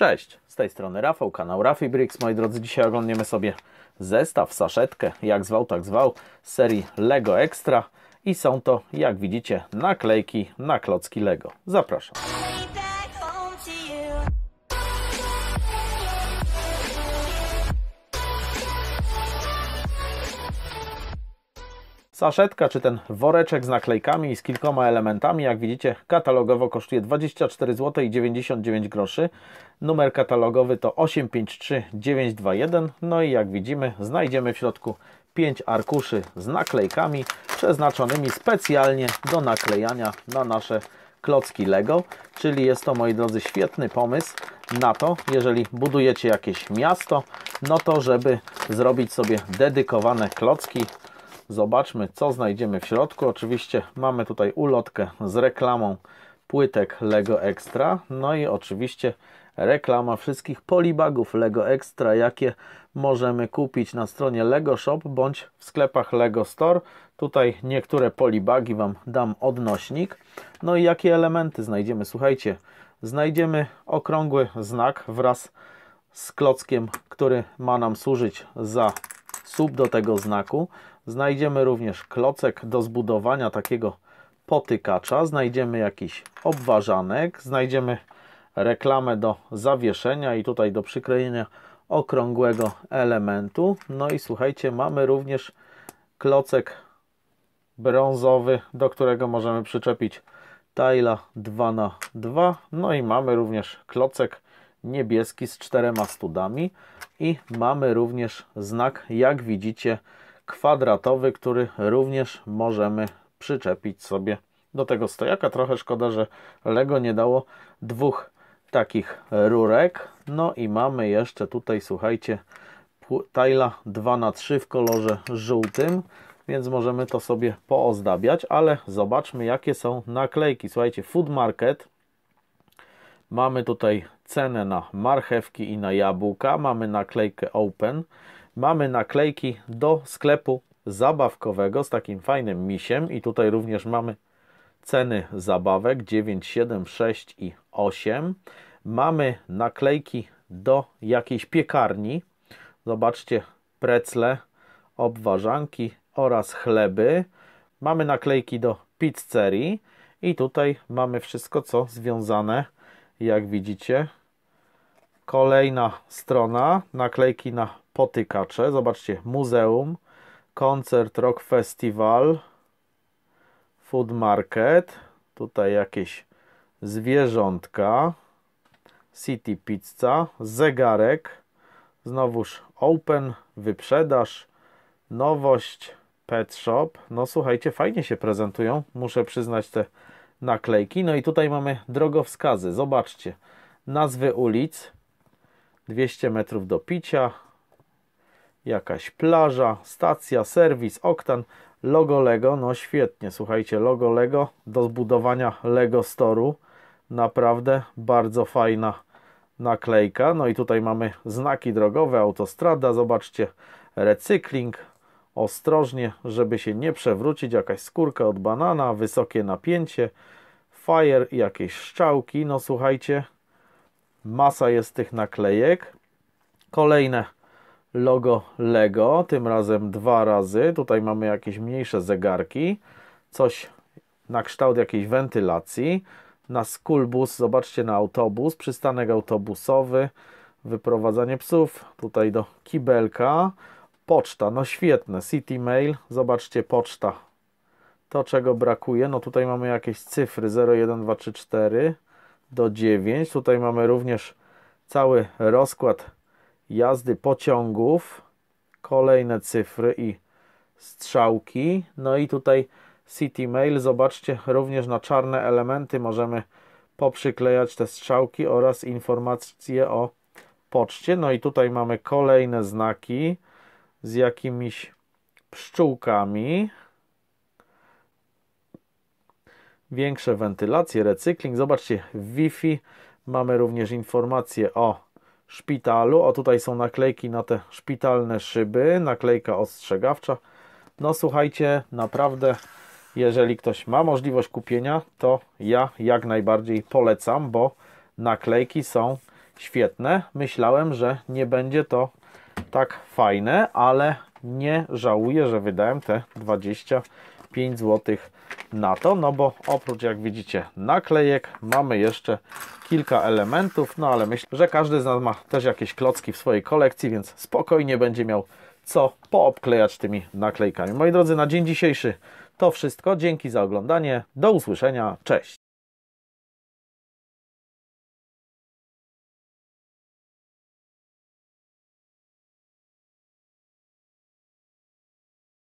Cześć, z tej strony Rafał, kanał Rafi Bricks. Moi drodzy, dzisiaj oglądniemy sobie zestaw, saszetkę, jak zwał, tak zwał, z serii LEGO Extra. I są to, jak widzicie, naklejki na klocki LEGO. Zapraszam. Saszetka, czy ten woreczek z naklejkami i z kilkoma elementami, jak widzicie, katalogowo kosztuje 24 zł i 99 groszy. Numer katalogowy to 853921. No i jak widzimy, znajdziemy w środku 5 arkuszy z naklejkami przeznaczonymi specjalnie do naklejania na nasze klocki Lego, czyli jest to, moi drodzy, świetny pomysł na to, jeżeli budujecie jakieś miasto, no to żeby zrobić sobie dedykowane klocki Zobaczmy, co znajdziemy w środku. Oczywiście mamy tutaj ulotkę z reklamą płytek LEGO Extra. No i oczywiście reklama wszystkich polibagów LEGO Extra, jakie możemy kupić na stronie LEGO Shop bądź w sklepach LEGO Store. Tutaj niektóre polibagi Wam dam odnośnik. No i jakie elementy znajdziemy? Słuchajcie, znajdziemy okrągły znak wraz z klockiem, który ma nam służyć za słup do tego znaku. Znajdziemy również klocek do zbudowania takiego potykacza, znajdziemy jakiś obważanek, znajdziemy reklamę do zawieszenia i tutaj do przyklejenia okrągłego elementu. No i słuchajcie, mamy również klocek brązowy, do którego możemy przyczepić tajla 2 na 2 No i mamy również klocek niebieski z czterema studami i mamy również znak, jak widzicie, kwadratowy, który również możemy przyczepić sobie do tego stojaka. Trochę szkoda, że Lego nie dało dwóch takich rurek. No i mamy jeszcze tutaj, słuchajcie, tajla 2x3 w kolorze żółtym, więc możemy to sobie poozdabiać, ale zobaczmy jakie są naklejki. Słuchajcie, Food Market Mamy tutaj cenę na marchewki i na jabłka, mamy naklejkę Open, mamy naklejki do sklepu zabawkowego z takim fajnym misiem i tutaj również mamy ceny zabawek 9, 7, 6 i 8. Mamy naklejki do jakiejś piekarni. Zobaczcie precle, obwarzanki oraz chleby. Mamy naklejki do pizzerii i tutaj mamy wszystko co związane z jak widzicie. Kolejna strona, naklejki na potykacze. Zobaczcie, muzeum, koncert, rock festival, food market. Tutaj jakieś zwierzątka, city pizza, zegarek, znowuż open, wyprzedaż, nowość, pet shop. No słuchajcie, fajnie się prezentują. Muszę przyznać te naklejki. No i tutaj mamy drogowskazy. Zobaczcie. Nazwy ulic. 200 metrów do picia. Jakaś plaża, stacja, serwis, oktan, logo Lego. No świetnie, słuchajcie, logo Lego do zbudowania Lego Storu. Naprawdę bardzo fajna naklejka. No i tutaj mamy znaki drogowe, autostrada, zobaczcie, recykling, ostrożnie, żeby się nie przewrócić, jakaś skórka od banana, wysokie napięcie, fire i jakieś szczałki, no słuchajcie, masa jest tych naklejek. Kolejne logo Lego, tym razem dwa razy, tutaj mamy jakieś mniejsze zegarki, coś na kształt jakiejś wentylacji, na skulbus, zobaczcie na autobus, przystanek autobusowy, wyprowadzanie psów, tutaj do kibelka, Poczta, no świetne. City Mail, zobaczcie, poczta. To, czego brakuje, no tutaj mamy jakieś cyfry 4 do 9. Tutaj mamy również cały rozkład jazdy pociągów, kolejne cyfry i strzałki. No i tutaj City Mail, zobaczcie, również na czarne elementy możemy poprzyklejać te strzałki oraz informacje o poczcie. No i tutaj mamy kolejne znaki z jakimiś pszczółkami. Większe wentylacje, recykling. Zobaczcie, Wi-Fi. Mamy również informacje o szpitalu. O, tutaj są naklejki na te szpitalne szyby. Naklejka ostrzegawcza. No słuchajcie, naprawdę jeżeli ktoś ma możliwość kupienia, to ja jak najbardziej polecam, bo naklejki są świetne. Myślałem, że nie będzie to tak fajne, ale nie żałuję, że wydałem te 25 zł na to, no bo oprócz jak widzicie naklejek mamy jeszcze kilka elementów, no ale myślę, że każdy z nas ma też jakieś klocki w swojej kolekcji, więc spokojnie będzie miał co poobklejać tymi naklejkami. Moi drodzy, na dzień dzisiejszy to wszystko. Dzięki za oglądanie. Do usłyszenia. Cześć.